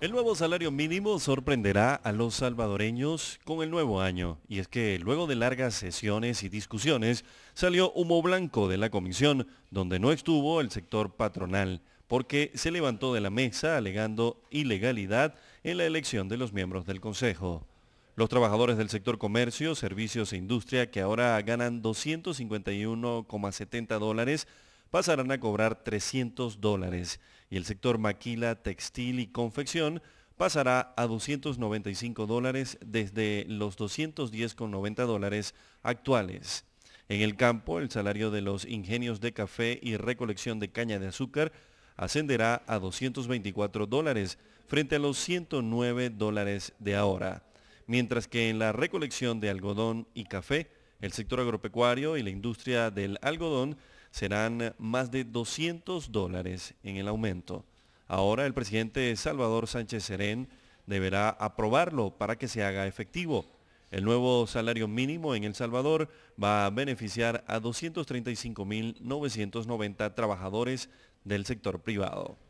El nuevo salario mínimo sorprenderá a los salvadoreños con el nuevo año, y es que luego de largas sesiones y discusiones salió humo blanco de la comisión, donde no estuvo el sector patronal, porque se levantó de la mesa alegando ilegalidad en la elección de los miembros del Consejo. Los trabajadores del sector comercio, servicios e industria que ahora ganan 251,70 dólares pasarán a cobrar 300 dólares y el sector maquila, textil y confección pasará a 295 dólares desde los 210,90 dólares actuales. En el campo, el salario de los ingenios de café y recolección de caña de azúcar ascenderá a 224 dólares frente a los 109 dólares de ahora, mientras que en la recolección de algodón y café, el sector agropecuario y la industria del algodón serán más de 200 dólares en el aumento. Ahora el presidente Salvador Sánchez Serén deberá aprobarlo para que se haga efectivo. El nuevo salario mínimo en El Salvador va a beneficiar a 235.990 trabajadores del sector privado.